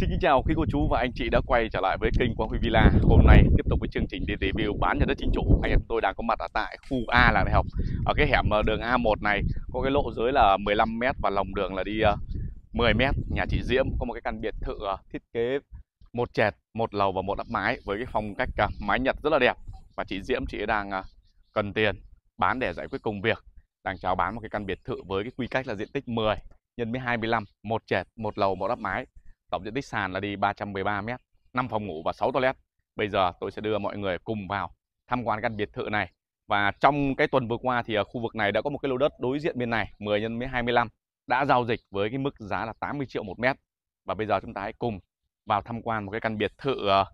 Xin kính chào quý cô chú và anh chị đã quay trở lại với kênh Quang Huy Villa Hôm nay tiếp tục với chương trình đi review bán nhà đất chính chủ Anh em tôi đang có mặt ở tại khu A là đại học Ở cái hẻm ờ, đường A1 này có cái lộ dưới là 15m và lòng đường là đi 10m ờ, Nhà chị Diễm có một cái căn biệt thự ờ, thiết kế một trệt, một lầu và một đắp mái Với cái phong cách mái Nhật rất là đẹp Và chị Diễm chị đang cần tiền bán để giải quyết công việc Đang chào bán một cái căn biệt thự với cái quy cách là diện tích 10 nhân với 25, một trệt, một lầu, một đắp mái tổng diện tích sàn là đi 313 mét 5 phòng ngủ và 6 toilet bây giờ tôi sẽ đưa mọi người cùng vào tham quan căn biệt thự này và trong cái tuần vừa qua thì ở khu vực này đã có một cái lô đất đối diện bên này 10 x 25 đã giao dịch với cái mức giá là 80 triệu một mét và bây giờ chúng ta hãy cùng vào tham quan một cái căn biệt thự ờ,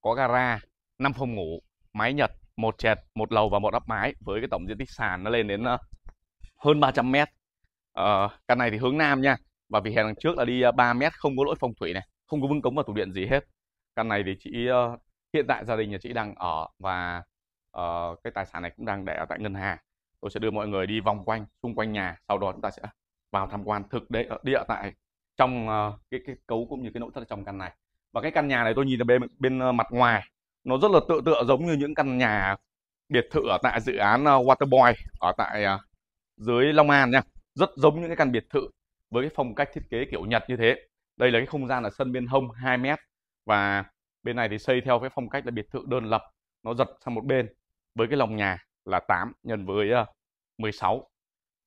có gara 5 phòng ngủ mái nhật một trệt một lầu và một áp mái với cái tổng diện tích sàn nó lên đến ờ, hơn 300 mét ờ, căn này thì hướng nam nha và vì hè đằng trước là đi 3 à, mét không có lỗi phong thủy này không có vương cống và tủ điện gì hết căn này thì chị ờ, hiện tại gia đình nhà chị đang ở và uh, cái tài sản này cũng đang để ở tại ngân hàng tôi sẽ đưa mọi người đi vòng quanh xung quanh nhà sau đó chúng ta sẽ vào tham quan thực địa địa tại trong uh, cái cái cấu cũng như cái nội thất trong căn này và cái căn nhà này tôi nhìn ở bên bên mặt ngoài nó rất là tự tựa giống như những căn nhà biệt thự ở tại dự án Waterboy ở tại uh, dưới Long An nha rất giống những cái căn biệt thự với cái phong cách thiết kế kiểu Nhật như thế. Đây là cái không gian là sân bên hông 2 mét và bên này thì xây theo cái phong cách là biệt thự đơn lập, nó giật sang một bên với cái lòng nhà là 8 nhân với 16.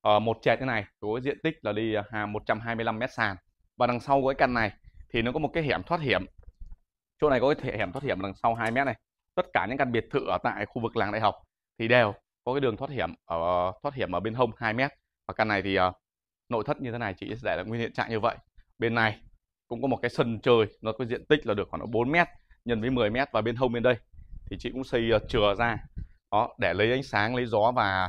Ờ, ở ờ, một trệt như này có diện tích là đi 125 ờ, mét sàn. Và đằng sau của cái căn này thì nó có một cái hẻm thoát hiểm. Chỗ này có cái hẻm thoát hiểm đằng sau 2 mét này. Tất cả những căn biệt thự ở tại khu vực làng đại học thì đều có cái đường thoát hiểm ở thoát hiểm ở bên hông 2 mét và căn này thì nội thất như thế này chị sẽ là nguyên hiện trạng như vậy bên này cũng có một cái sân chơi nó có diện tích là được khoảng 4 mét nhân với 10 mét và bên hông bên đây thì chị cũng xây ờ, chừa ra đó để lấy ánh sáng lấy gió và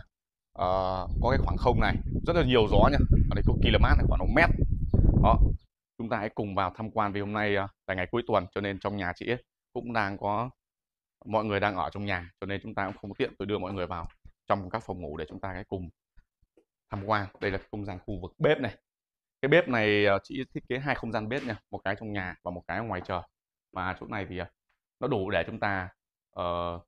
uh, có cái khoảng không này rất là nhiều gió nha ở đây cực kỳ là mát này khoảng một mét đó chúng ta hãy cùng vào tham quan vì hôm nay ờ, là ngày cuối tuần cho nên trong nhà chị cũng đang có mọi người đang ở trong nhà cho nên chúng ta cũng không tiện tôi đưa mọi người vào trong các phòng ngủ để chúng ta hãy cùng tham quan đây là không gian khu vực bếp này cái bếp này ờ, chị thiết kế hai không gian bếp nha một cái trong nhà và một cái ngoài trời và chỗ này thì ờ, nó đủ để chúng ta uh,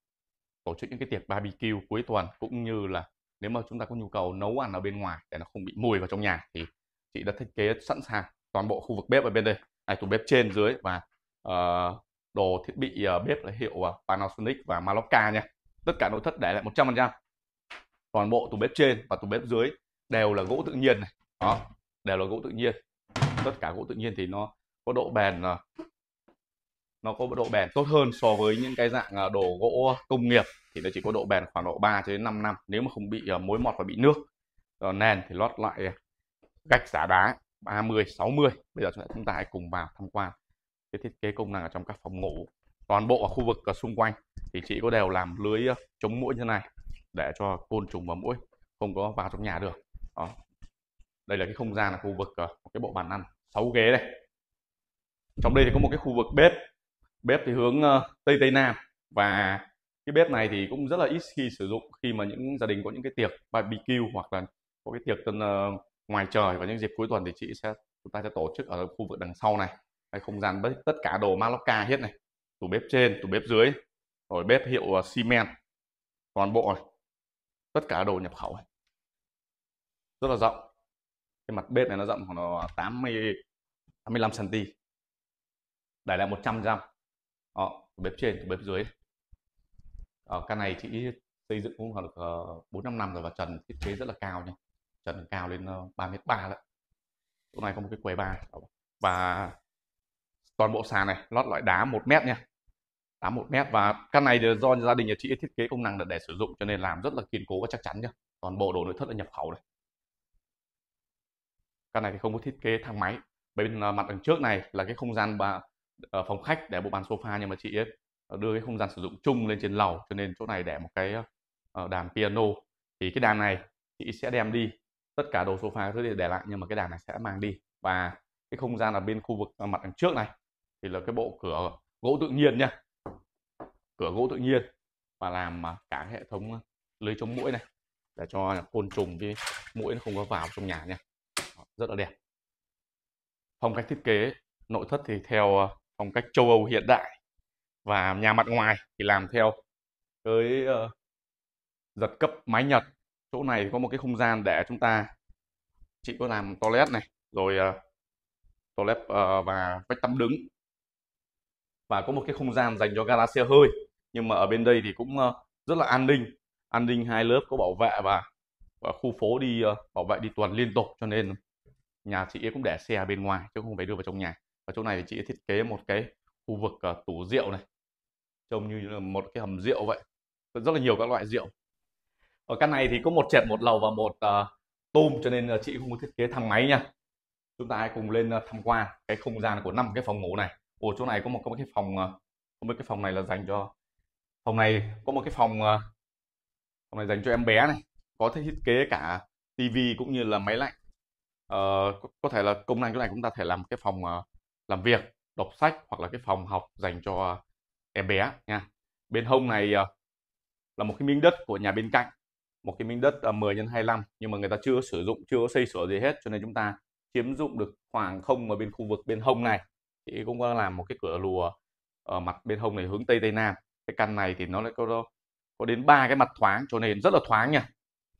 tổ chức những cái tiệc barbecue cuối tuần cũng như là nếu mà chúng ta có nhu cầu nấu ăn ở bên ngoài để nó không bị mùi vào trong nhà thì chị đã thiết kế sẵn sàng toàn bộ khu vực bếp ở bên đây này tủ bếp trên dưới và uh, đồ thiết bị uh, bếp là hiệu Panasonic và Malopka nha tất cả nội thất để lại 100% toàn bộ tủ bếp trên và tủ bếp dưới đều là gỗ tự nhiên này đó đều là gỗ tự nhiên tất cả gỗ tự nhiên thì nó có độ bền nó có độ bền tốt hơn so với những cái dạng à, đồ gỗ công nghiệp thì nó chỉ có độ bền khoảng độ 3 cho đến 5 năm nếu mà không bị à, mối mọt và bị nước Rồi à, nền thì lót lại gạch giả đá 30 60 bây giờ chúng ta hãy cùng vào tham quan cái thiết kế công năng ở trong các phòng ngủ toàn bộ ở khu vực xung quanh thì chị có đều làm lưới chống mũi như này để cho côn trùng và mũi không có vào trong nhà được đó đây là cái không gian là khu vực ờ, một cái bộ bàn ăn sáu ghế đây trong đây thì có một cái khu vực bếp bếp thì hướng ờ, tây tây nam và cái bếp này thì cũng rất là ít khi sử dụng khi mà những gia đình có những cái tiệc barbecue hoặc là có cái tiệc tân ờ, ngoài trời và những dịp cuối tuần thì chị sẽ chúng ta sẽ tổ chức ở khu vực đằng sau này cái không gian bếp, tất cả đồ malacca hết này tủ bếp trên tủ bếp dưới rồi bếp hiệu xi men toàn bộ này tất cả đồ nhập khẩu này rất là rộng cái mặt bếp này nó rộng khoảng 80 85 cm đẩy lại 100 gram đó, bếp trên bếp dưới ở căn này chị xây dựng cũng khoảng được ờ, bốn năm năm rồi và trần thiết kế rất là cao nhé trần cao lên ờ, ba mét ba đấy chỗ này có một cái quầy bar và toàn bộ sàn này lót loại đá một mét nha đá một mét và căn này do gia đình nhà chị thiết kế công năng là để sử dụng cho nên làm rất là kiên cố và chắc chắn nhá toàn bộ đồ nội thất là nhập khẩu này căn này thì không có thiết kế thang máy bên ờ, mặt đằng trước này là cái không gian bà, ờ, phòng khách để bộ bàn sofa nhưng mà chị ấy ờ, đưa cái không gian sử dụng chung lên trên lầu cho nên chỗ này để một cái đàn piano thì cái đàn này chị sẽ đem đi tất cả đồ sofa thứ để, để lại nhưng mà cái đàn này sẽ mang đi và cái không gian ở bên khu vực mặt đằng trước này thì là cái bộ cửa gỗ tự nhiên nha cửa gỗ tự nhiên và làm cả hệ thống lưới chống mũi này để cho côn trùng với mũi nó không có vào trong nhà nha rất là đẹp phong cách thiết kế nội thất thì theo ờ, phong cách châu Âu hiện đại và nhà mặt ngoài thì làm theo cái uh, giật cấp mái Nhật chỗ này có một cái không gian để chúng ta chị có làm toilet này rồi uh, toilet uh, và vách tắm đứng và có một cái không gian dành cho gara xe hơi nhưng mà ở bên đây thì cũng uh, rất là an ninh an ninh hai lớp có bảo vệ và, và khu phố đi uh, bảo vệ đi tuần liên tục cho nên nhà chị ấy cũng để xe bên ngoài chứ không phải đưa vào trong nhà và chỗ này thì chị ấy thiết kế một cái khu vực uh, tủ rượu này trông như là một cái hầm rượu vậy rất là nhiều các loại rượu ở căn này thì có một trệt một lầu và một uh, tôm cho nên ờ, chị không có thiết kế thang máy nha chúng ta hãy cùng lên tham quan cái không gian của năm cái phòng ngủ này ở chỗ này có một, có một cái phòng có một cái phòng này là dành cho phòng này có một cái phòng phòng này dành cho em bé này có thể thiết kế cả tivi cũng như là máy lạnh uh, có, có thể là công năng chỗ này chúng ta thể làm cái phòng uh, làm việc đọc sách hoặc là cái phòng học dành cho uh, em bé nha bên hông này uh, là một cái miếng đất của nhà bên cạnh một cái miếng đất uh, 10 x 25 nhưng mà người ta chưa sử dụng chưa xây sửa gì hết cho nên chúng ta chiếm dụng được khoảng không ở bên khu vực bên hông này thì cũng có làm một cái cửa lùa ở mặt bên hông này hướng tây tây nam cái căn này thì nó lại có có đến ba cái mặt thoáng cho nên rất là thoáng nha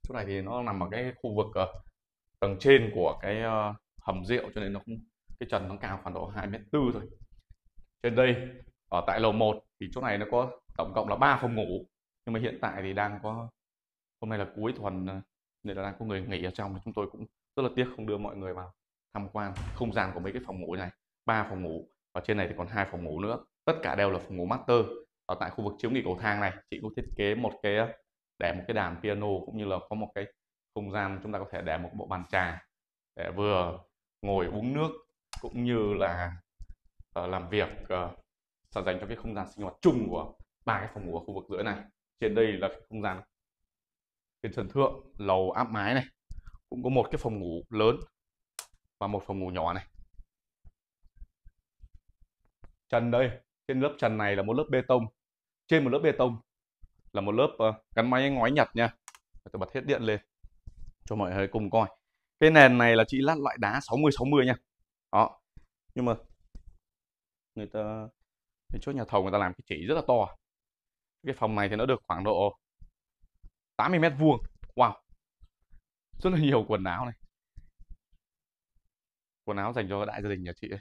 chỗ này thì nó nằm ở cái khu vực uh, tầng trên của cái ờ, hầm rượu cho nên nó không cái trần nó cao khoảng độ 2 mét tư thôi trên đây ở tại lầu 1 thì chỗ này nó có tổng cộng là 3 phòng ngủ nhưng mà hiện tại thì đang có hôm nay là cuối tuần ờ, nên là đang có người nghỉ ở trong mà chúng tôi cũng rất là tiếc không đưa mọi người vào tham quan không gian của mấy cái phòng ngủ này ba phòng ngủ và trên này thì còn hai phòng ngủ nữa tất cả đều là phòng ngủ master ở tại khu vực chiếu nghỉ cầu thang này chị có thiết kế một cái ờ, để một cái đàn piano cũng như là có một cái không gian chúng ta có thể để một bộ bàn trà để vừa ngồi uống nước cũng như là uh, làm việc uh, dành cho cái không gian sinh hoạt chung của ba cái phòng ngủ ở khu vực giữa này trên đây là cái không gian trên sân thượng lầu áp mái này cũng có một cái phòng ngủ lớn và một phòng ngủ nhỏ này trần đây trên lớp trần này là một lớp bê tông trên một lớp bê tông là một lớp uh, gắn máy ngói nhặt nha tôi bật hết điện lên cho mọi người cùng coi cái nền này là chị lát loại đá 60 60 nha đó nhưng mà người ta cái chỗ nhà thầu người ta làm cái chỉ rất là to cái phòng này thì nó được khoảng độ 80 mét vuông wow rất là nhiều quần áo này quần áo dành cho đại gia đình nhà chị ấy.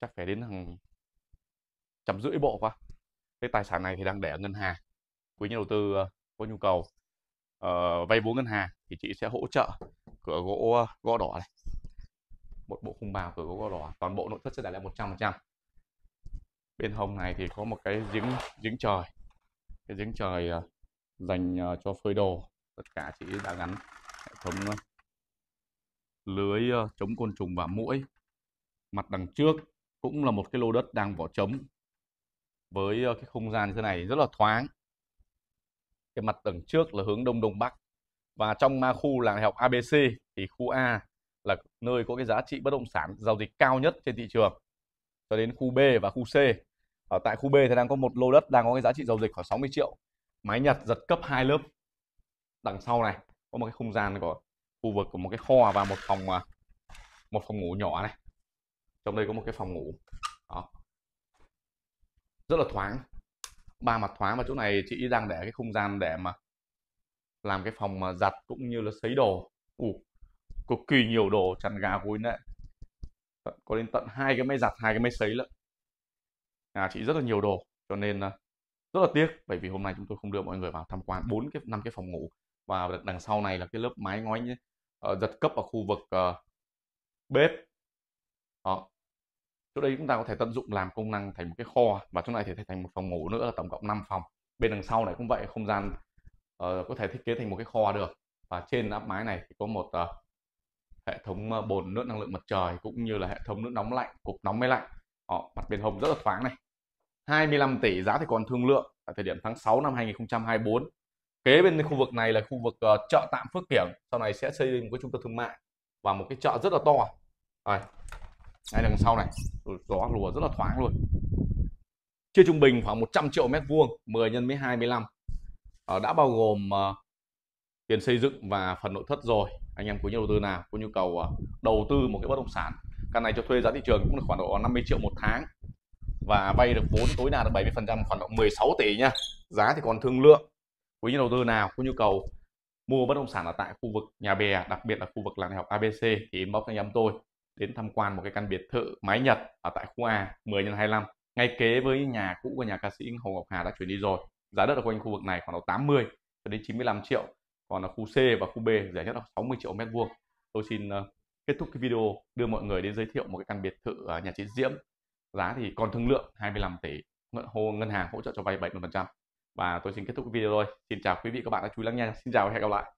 chắc phải đến hàng trăm rưỡi bộ quá cái tài sản này thì đang để ở ngân hàng quý nhà đầu tư ờ, có nhu cầu uh, vay vốn ngân hàng thì chị sẽ hỗ trợ cửa gỗ ờ, gỗ đỏ này một bộ khung bào cửa gỗ gỗ đỏ toàn bộ nội thất sẽ đạt lên 100% bên hông này thì có một cái giếng giếng trời cái giếng trời ờ, dành ờ, cho phơi đồ tất cả chị đã gắn hệ thống lưới chống côn trùng và muỗi mặt đằng trước cũng là một cái lô đất đang bỏ trống với cái không gian như thế này rất là thoáng cái mặt tầng trước là hướng đông đông bắc và trong ma khu làng đại học ABC thì khu A là nơi có cái giá trị bất động sản giao dịch cao nhất trên thị trường cho đến khu B và khu C ở tại khu B thì đang có một lô đất đang có cái giá trị giao dịch khoảng 60 triệu máy Nhật giật cấp hai lớp đằng sau này có một cái không gian của khu vực của một cái kho và một phòng à, một phòng ngủ nhỏ này trong đây có một cái phòng ngủ đó rất là thoáng ba mặt thoáng và chỗ này chị đang để cái không gian để mà làm cái phòng mà giặt cũng như là sấy đồ ủ cực kỳ nhiều đồ chăn gà gối nệm có đến tận hai cái máy giặt hai cái máy sấy lận nhà chị rất là nhiều đồ cho nên à, rất là tiếc bởi vì hôm nay chúng tôi không đưa mọi người vào tham quan bốn cái năm cái phòng ngủ và đằng sau này là cái lớp mái ngói nhé. Ờ, giật cấp ở khu vực uh, bếp đó chỗ đây chúng ta có thể tận dụng làm công năng thành một cái kho và chỗ này thì thành một phòng ngủ nữa là tổng cộng 5 phòng bên đằng sau này cũng vậy không gian uh, có thể thiết kế thành một cái kho được và trên áp mái này thì có một uh, hệ thống bồn nước năng lượng mặt trời cũng như là hệ thống nước nóng lạnh cục nóng máy lạnh Đó, ờ, mặt bên hồng rất là thoáng này 25 tỷ giá thì còn thương lượng tại thời điểm tháng 6 năm 2024 kế bên khu vực này là khu vực uh, chợ tạm Phước Kiểng sau này sẽ xây một cái trung tâm thương mại và một cái chợ rất là to à, ngay đằng sau này ừ, gió lùa rất là thoáng luôn chia trung bình khoảng 100 triệu mét vuông 10 nhân với 25 Ờ, đã bao gồm ờ, tiền xây dựng và phần nội thất rồi anh em có nhà đầu tư nào có nhu cầu ờ, đầu tư một cái bất động sản căn này cho thuê giá thị trường cũng được khoảng độ 50 triệu một tháng và vay được vốn tối đa được 70 phần trăm khoảng độ 16 tỷ nha giá thì còn thương lượng quý nhà đầu tư nào có nhu cầu mua bất động sản ở tại khu vực nhà bè đặc biệt là khu vực làng đại học ABC thì inbox anh em tôi đến tham quan một cái căn biệt thự mái Nhật ở tại khu A 10 x 25 ngay kế với nhà cũ của nhà ca sĩ Hồ Ngọc Hà đã chuyển đi rồi giá đất ở quanh khu vực này khoảng 80 cho đến 95 triệu còn là khu C và khu B rẻ nhất là 60 triệu mét vuông tôi xin ờ, kết thúc cái video đưa mọi người đến giới thiệu một cái căn biệt thự nhà chị Diễm giá thì còn thương lượng 25 tỷ ngân hàng hỗ trợ cho vay 70% và tôi xin kết thúc video rồi xin chào quý vị các bạn đã chú ý lắng nghe xin chào và hẹn gặp lại